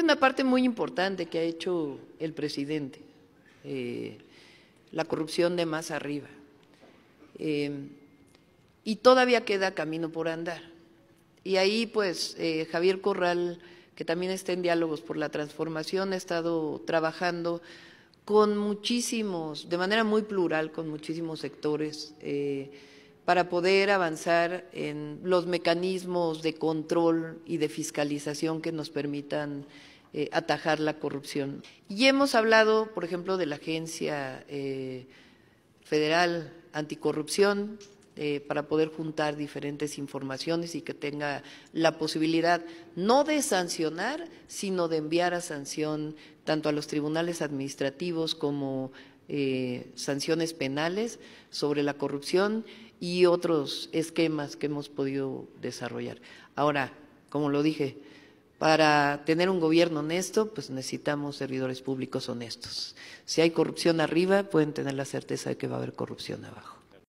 una parte muy importante que ha hecho el presidente, eh, la corrupción de más arriba. Eh, y todavía queda camino por andar. Y ahí, pues, eh, Javier Corral, que también está en Diálogos por la Transformación, ha estado trabajando con muchísimos, de manera muy plural, con muchísimos sectores para poder avanzar en los mecanismos de control y de fiscalización que nos permitan eh, atajar la corrupción. Y hemos hablado, por ejemplo, de la Agencia eh, Federal Anticorrupción, eh, para poder juntar diferentes informaciones y que tenga la posibilidad no de sancionar, sino de enviar a sanción tanto a los tribunales administrativos como a… Eh, sanciones penales sobre la corrupción y otros esquemas que hemos podido desarrollar. Ahora, como lo dije, para tener un gobierno honesto, pues necesitamos servidores públicos honestos. Si hay corrupción arriba, pueden tener la certeza de que va a haber corrupción abajo.